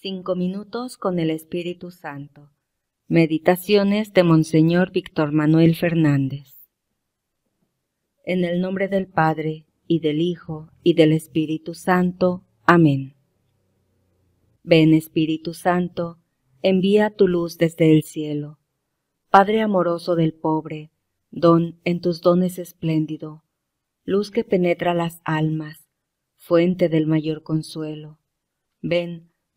Cinco minutos con el Espíritu Santo. Meditaciones de Monseñor Víctor Manuel Fernández. En el nombre del Padre, y del Hijo, y del Espíritu Santo. Amén. Ven Espíritu Santo, envía tu luz desde el cielo. Padre amoroso del pobre, don en tus dones espléndido, luz que penetra las almas, fuente del mayor consuelo. Ven,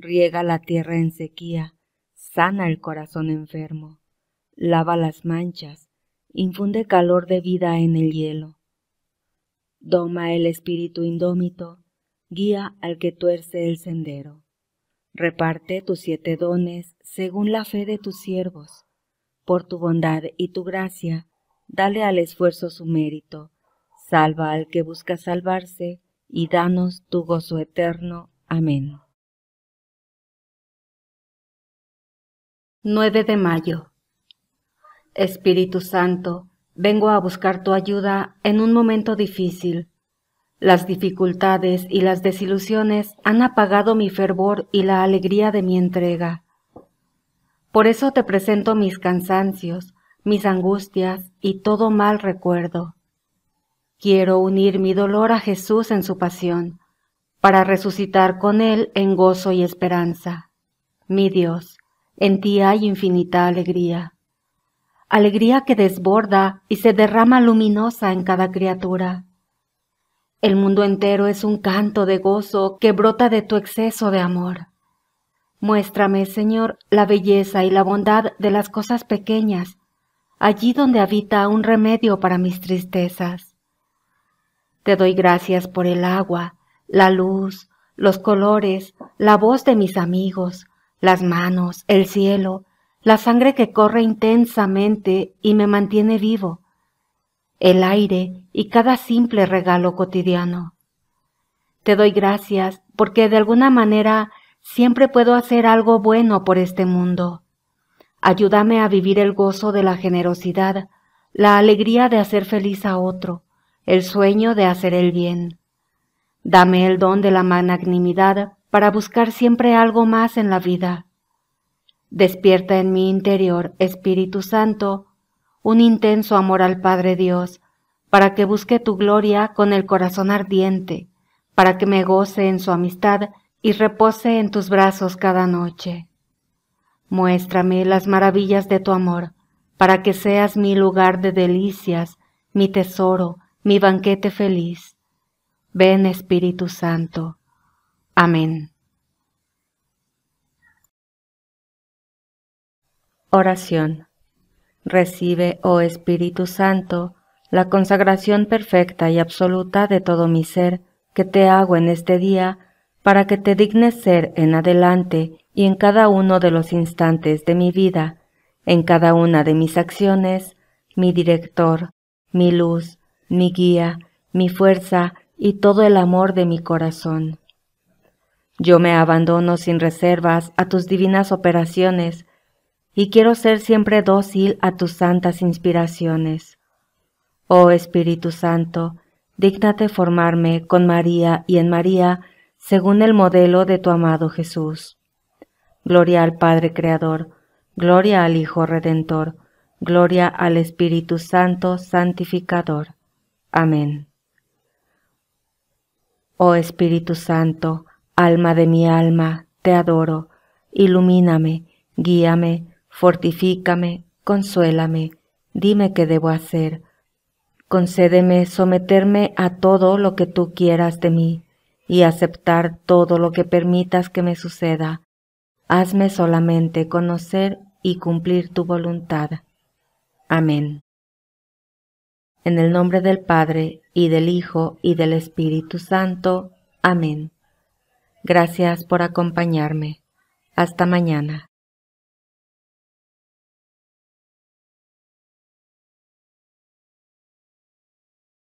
riega la tierra en sequía, sana el corazón enfermo, lava las manchas, infunde calor de vida en el hielo. Doma el espíritu indómito, guía al que tuerce el sendero. Reparte tus siete dones según la fe de tus siervos. Por tu bondad y tu gracia, dale al esfuerzo su mérito. Salva al que busca salvarse y danos tu gozo eterno. Amén. 9 de mayo. Espíritu Santo, vengo a buscar tu ayuda en un momento difícil. Las dificultades y las desilusiones han apagado mi fervor y la alegría de mi entrega. Por eso te presento mis cansancios, mis angustias y todo mal recuerdo. Quiero unir mi dolor a Jesús en su pasión, para resucitar con Él en gozo y esperanza. Mi Dios, en ti hay infinita alegría. Alegría que desborda y se derrama luminosa en cada criatura. El mundo entero es un canto de gozo que brota de tu exceso de amor. Muéstrame, Señor, la belleza y la bondad de las cosas pequeñas, allí donde habita un remedio para mis tristezas. Te doy gracias por el agua, la luz, los colores, la voz de mis amigos, las manos, el cielo, la sangre que corre intensamente y me mantiene vivo, el aire y cada simple regalo cotidiano. Te doy gracias porque de alguna manera siempre puedo hacer algo bueno por este mundo. Ayúdame a vivir el gozo de la generosidad, la alegría de hacer feliz a otro, el sueño de hacer el bien. Dame el don de la magnanimidad para buscar siempre algo más en la vida. Despierta en mi interior, Espíritu Santo, un intenso amor al Padre Dios, para que busque tu gloria con el corazón ardiente, para que me goce en su amistad y repose en tus brazos cada noche. Muéstrame las maravillas de tu amor, para que seas mi lugar de delicias, mi tesoro, mi banquete feliz. Ven Espíritu Santo. Amén. Oración. Recibe, oh Espíritu Santo, la consagración perfecta y absoluta de todo mi ser que te hago en este día, para que te dignes ser en adelante y en cada uno de los instantes de mi vida, en cada una de mis acciones, mi director, mi luz, mi guía, mi fuerza y todo el amor de mi corazón. Yo me abandono sin reservas a tus divinas operaciones y quiero ser siempre dócil a tus santas inspiraciones. Oh Espíritu Santo, dígnate formarme con María y en María según el modelo de tu amado Jesús. Gloria al Padre Creador, gloria al Hijo Redentor, gloria al Espíritu Santo Santificador. Amén. Oh Espíritu Santo, Alma de mi alma, te adoro, ilumíname, guíame, fortifícame, consuélame, dime qué debo hacer. Concédeme someterme a todo lo que tú quieras de mí y aceptar todo lo que permitas que me suceda. Hazme solamente conocer y cumplir tu voluntad. Amén. En el nombre del Padre, y del Hijo, y del Espíritu Santo. Amén. Gracias por acompañarme. Hasta mañana.